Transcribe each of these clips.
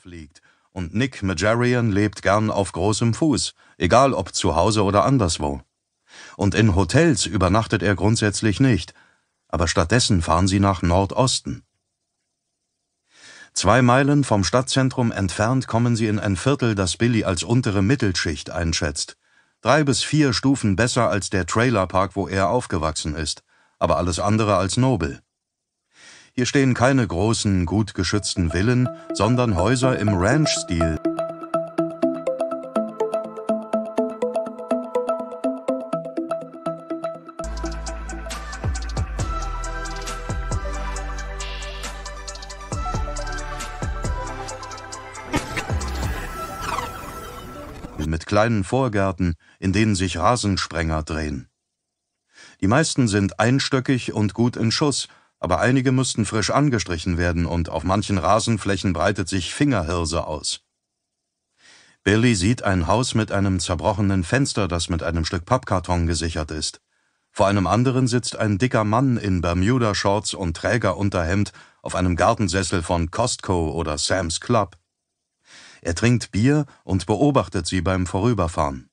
fliegt. Und Nick Majerian lebt gern auf großem Fuß, egal ob zu Hause oder anderswo. Und in Hotels übernachtet er grundsätzlich nicht, aber stattdessen fahren sie nach Nordosten. Zwei Meilen vom Stadtzentrum entfernt kommen sie in ein Viertel, das Billy als untere Mittelschicht einschätzt. Drei bis vier Stufen besser als der Trailerpark, wo er aufgewachsen ist, aber alles andere als nobel. Hier stehen keine großen, gut geschützten Villen, sondern Häuser im Ranch-Stil. mit kleinen Vorgärten, in denen sich Rasensprenger drehen. Die meisten sind einstöckig und gut in Schuss, aber einige müssten frisch angestrichen werden und auf manchen Rasenflächen breitet sich Fingerhirse aus. Billy sieht ein Haus mit einem zerbrochenen Fenster, das mit einem Stück Pappkarton gesichert ist. Vor einem anderen sitzt ein dicker Mann in Bermuda-Shorts und Trägerunterhemd auf einem Gartensessel von Costco oder Sam's Club. Er trinkt Bier und beobachtet sie beim Vorüberfahren.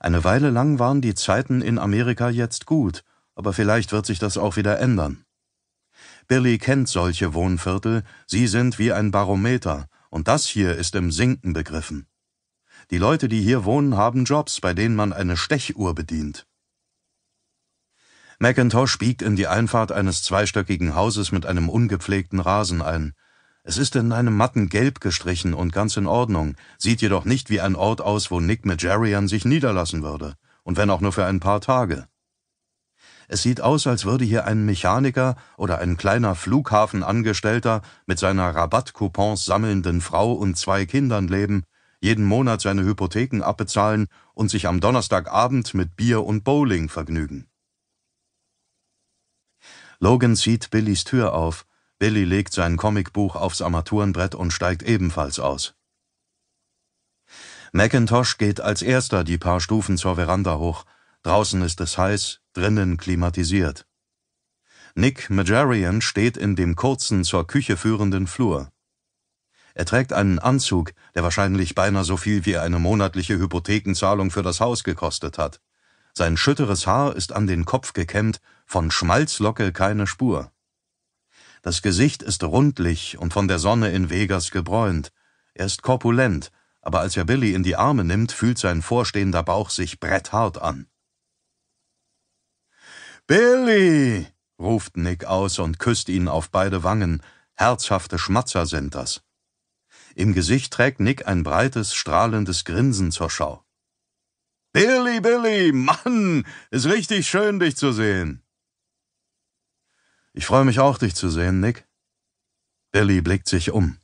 Eine Weile lang waren die Zeiten in Amerika jetzt gut, aber vielleicht wird sich das auch wieder ändern. Billy kennt solche Wohnviertel, sie sind wie ein Barometer, und das hier ist im Sinken begriffen. Die Leute, die hier wohnen, haben Jobs, bei denen man eine Stechuhr bedient. McIntosh biegt in die Einfahrt eines zweistöckigen Hauses mit einem ungepflegten Rasen ein. Es ist in einem matten Gelb gestrichen und ganz in Ordnung, sieht jedoch nicht wie ein Ort aus, wo Nick Megerian sich niederlassen würde, und wenn auch nur für ein paar Tage. Es sieht aus, als würde hier ein Mechaniker oder ein kleiner Flughafenangestellter mit seiner Rabattcoupons sammelnden Frau und zwei Kindern leben, jeden Monat seine Hypotheken abbezahlen und sich am Donnerstagabend mit Bier und Bowling vergnügen. Logan zieht Billys Tür auf. Billy legt sein Comicbuch aufs Armaturenbrett und steigt ebenfalls aus. McIntosh geht als erster die paar Stufen zur Veranda hoch. Draußen ist es heiß, drinnen klimatisiert. Nick Majarian steht in dem kurzen, zur Küche führenden Flur. Er trägt einen Anzug, der wahrscheinlich beinahe so viel wie eine monatliche Hypothekenzahlung für das Haus gekostet hat. Sein schütteres Haar ist an den Kopf gekämmt, von Schmalzlocke keine Spur. Das Gesicht ist rundlich und von der Sonne in Vegas gebräunt. Er ist korpulent, aber als er Billy in die Arme nimmt, fühlt sein vorstehender Bauch sich bretthart an. Billy! ruft Nick aus und küsst ihn auf beide Wangen. Herzhafte Schmatzer sind das. Im Gesicht trägt Nick ein breites, strahlendes Grinsen zur Schau. Billy, Billy, Mann, ist richtig schön, dich zu sehen. Ich freue mich auch, dich zu sehen, Nick. Billy blickt sich um.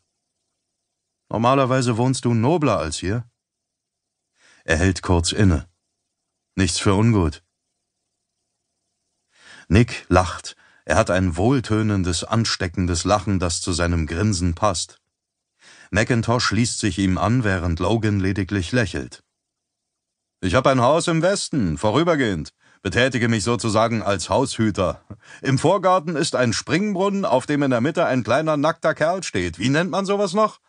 Normalerweise wohnst du nobler als hier. Er hält kurz inne. Nichts für ungut. Nick lacht. Er hat ein wohltönendes, ansteckendes Lachen, das zu seinem Grinsen passt. McIntosh schließt sich ihm an, während Logan lediglich lächelt. Ich habe ein Haus im Westen, vorübergehend. Betätige mich sozusagen als Haushüter. Im Vorgarten ist ein Springbrunnen, auf dem in der Mitte ein kleiner nackter Kerl steht. Wie nennt man sowas noch?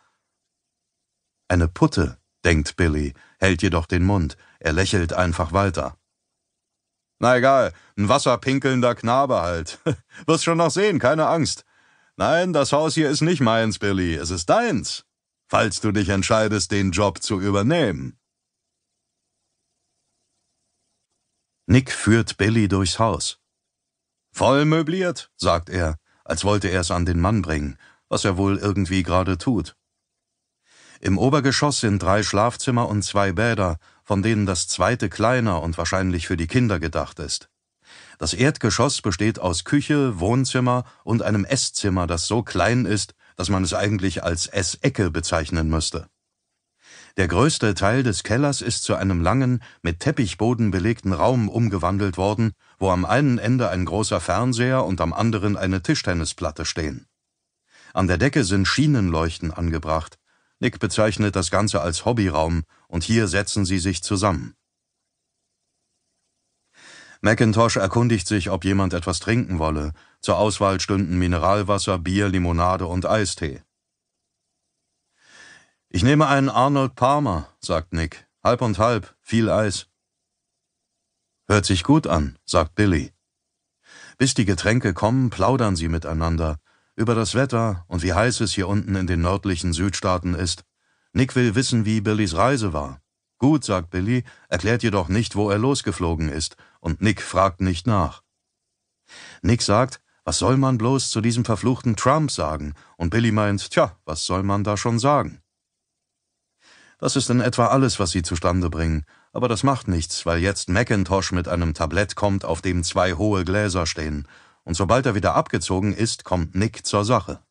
Eine Putte, denkt Billy, hält jedoch den Mund. Er lächelt einfach weiter. Na egal, ein wasserpinkelnder Knabe halt. Wirst schon noch sehen, keine Angst. Nein, das Haus hier ist nicht meins, Billy, es ist deins, falls du dich entscheidest, den Job zu übernehmen. Nick führt Billy durchs Haus. Voll möbliert, sagt er, als wollte er es an den Mann bringen, was er wohl irgendwie gerade tut. Im Obergeschoss sind drei Schlafzimmer und zwei Bäder von denen das zweite kleiner und wahrscheinlich für die Kinder gedacht ist. Das Erdgeschoss besteht aus Küche, Wohnzimmer und einem Esszimmer, das so klein ist, dass man es eigentlich als Essecke bezeichnen müsste. Der größte Teil des Kellers ist zu einem langen, mit Teppichboden belegten Raum umgewandelt worden, wo am einen Ende ein großer Fernseher und am anderen eine Tischtennisplatte stehen. An der Decke sind Schienenleuchten angebracht, Nick bezeichnet das Ganze als Hobbyraum und hier setzen sie sich zusammen. McIntosh erkundigt sich, ob jemand etwas trinken wolle. Zur Auswahl stünden Mineralwasser, Bier, Limonade und Eistee. Ich nehme einen Arnold Palmer, sagt Nick. Halb und halb, viel Eis. Hört sich gut an, sagt Billy. Bis die Getränke kommen, plaudern sie miteinander über das Wetter und wie heiß es hier unten in den nördlichen Südstaaten ist. Nick will wissen, wie Billys Reise war. Gut, sagt Billy, erklärt jedoch nicht, wo er losgeflogen ist, und Nick fragt nicht nach. Nick sagt, was soll man bloß zu diesem verfluchten Trump sagen? Und Billy meint, tja, was soll man da schon sagen? Das ist in etwa alles, was sie zustande bringen, aber das macht nichts, weil jetzt Macintosh mit einem Tablett kommt, auf dem zwei hohe Gläser stehen, und sobald er wieder abgezogen ist, kommt Nick zur Sache.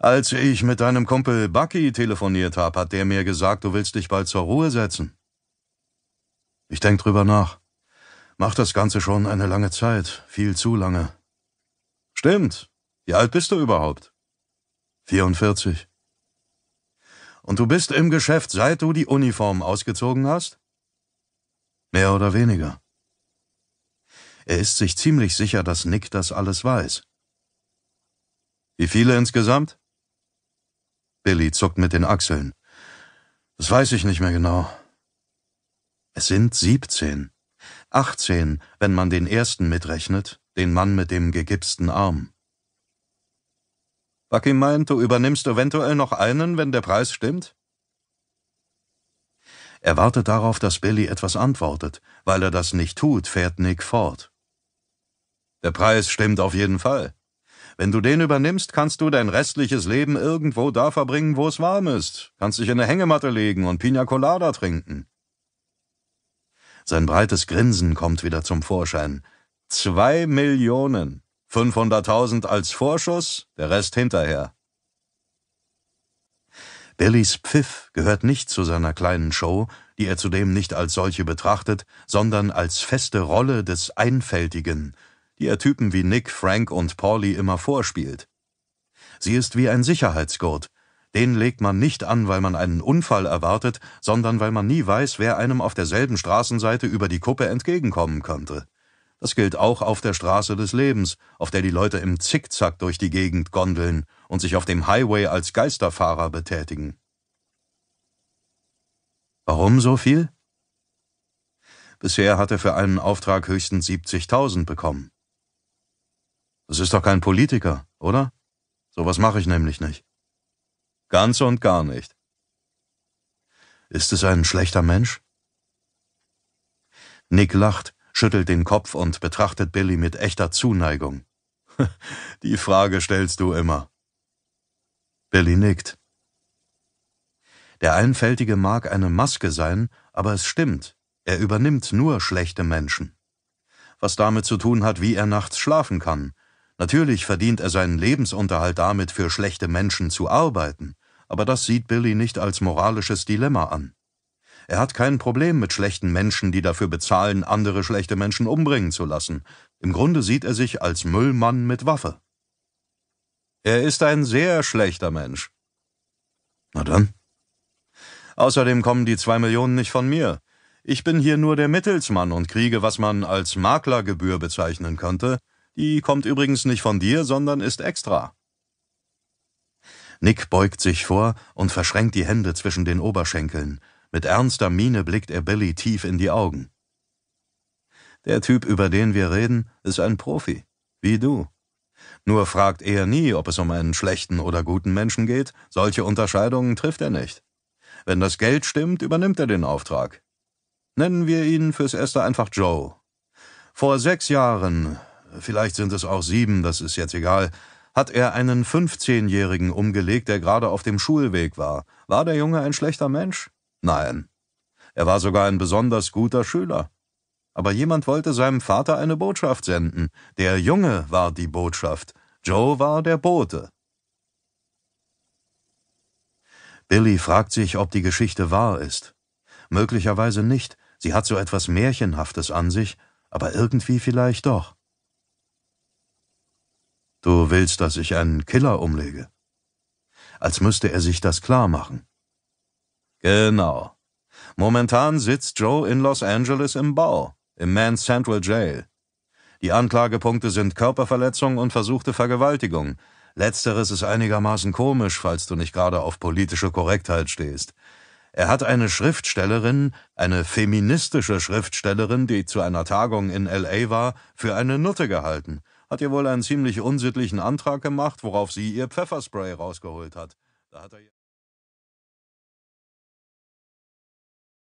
Als ich mit deinem Kumpel Bucky telefoniert habe, hat der mir gesagt, du willst dich bald zur Ruhe setzen. Ich denk drüber nach. Mach das Ganze schon eine lange Zeit, viel zu lange. Stimmt. Wie alt bist du überhaupt? 44. Und du bist im Geschäft, seit du die Uniform ausgezogen hast? Mehr oder weniger. Er ist sich ziemlich sicher, dass Nick das alles weiß. Wie viele insgesamt? Billy zuckt mit den Achseln. Das weiß ich nicht mehr genau. Es sind siebzehn. Achtzehn, wenn man den ersten mitrechnet, den Mann mit dem gegipsten Arm. Bucky meint, du übernimmst eventuell noch einen, wenn der Preis stimmt? Er wartet darauf, dass Billy etwas antwortet. Weil er das nicht tut, fährt Nick fort. Der Preis stimmt auf jeden Fall. Wenn du den übernimmst, kannst du dein restliches Leben irgendwo da verbringen, wo es warm ist, kannst dich in eine Hängematte legen und Pina Colada trinken. Sein breites Grinsen kommt wieder zum Vorschein. Zwei Millionen. 500.000 als Vorschuss, der Rest hinterher. Billys Pfiff gehört nicht zu seiner kleinen Show, die er zudem nicht als solche betrachtet, sondern als feste Rolle des Einfältigen, die er Typen wie Nick, Frank und Pauli immer vorspielt. Sie ist wie ein Sicherheitsgurt. Den legt man nicht an, weil man einen Unfall erwartet, sondern weil man nie weiß, wer einem auf derselben Straßenseite über die Kuppe entgegenkommen könnte. Das gilt auch auf der Straße des Lebens, auf der die Leute im Zickzack durch die Gegend gondeln und sich auf dem Highway als Geisterfahrer betätigen. Warum so viel? Bisher hat er für einen Auftrag höchstens 70.000 bekommen. Das ist doch kein Politiker, oder? Sowas mache ich nämlich nicht. Ganz und gar nicht. Ist es ein schlechter Mensch? Nick lacht, schüttelt den Kopf und betrachtet Billy mit echter Zuneigung. Die Frage stellst du immer. Billy nickt. Der Einfältige mag eine Maske sein, aber es stimmt, er übernimmt nur schlechte Menschen. Was damit zu tun hat, wie er nachts schlafen kann, Natürlich verdient er seinen Lebensunterhalt damit, für schlechte Menschen zu arbeiten, aber das sieht Billy nicht als moralisches Dilemma an. Er hat kein Problem mit schlechten Menschen, die dafür bezahlen, andere schlechte Menschen umbringen zu lassen. Im Grunde sieht er sich als Müllmann mit Waffe. Er ist ein sehr schlechter Mensch. Na dann. Außerdem kommen die zwei Millionen nicht von mir. Ich bin hier nur der Mittelsmann und kriege, was man als Maklergebühr bezeichnen könnte, die kommt übrigens nicht von dir, sondern ist extra. Nick beugt sich vor und verschränkt die Hände zwischen den Oberschenkeln. Mit ernster Miene blickt er Billy tief in die Augen. Der Typ, über den wir reden, ist ein Profi, wie du. Nur fragt er nie, ob es um einen schlechten oder guten Menschen geht, solche Unterscheidungen trifft er nicht. Wenn das Geld stimmt, übernimmt er den Auftrag. Nennen wir ihn fürs Erste einfach Joe. Vor sechs Jahren vielleicht sind es auch sieben, das ist jetzt egal, hat er einen 15-Jährigen umgelegt, der gerade auf dem Schulweg war. War der Junge ein schlechter Mensch? Nein. Er war sogar ein besonders guter Schüler. Aber jemand wollte seinem Vater eine Botschaft senden. Der Junge war die Botschaft, Joe war der Bote. Billy fragt sich, ob die Geschichte wahr ist. Möglicherweise nicht, sie hat so etwas Märchenhaftes an sich, aber irgendwie vielleicht doch. Du willst, dass ich einen Killer umlege? Als müsste er sich das klar machen. Genau. Momentan sitzt Joe in Los Angeles im Bau, im Man's Central Jail. Die Anklagepunkte sind Körperverletzung und versuchte Vergewaltigung. Letzteres ist einigermaßen komisch, falls du nicht gerade auf politische Korrektheit stehst. Er hat eine Schriftstellerin, eine feministische Schriftstellerin, die zu einer Tagung in L.A. war, für eine Nutte gehalten hat ihr wohl einen ziemlich unsittlichen Antrag gemacht, worauf sie ihr Pfefferspray rausgeholt hat. Da hat er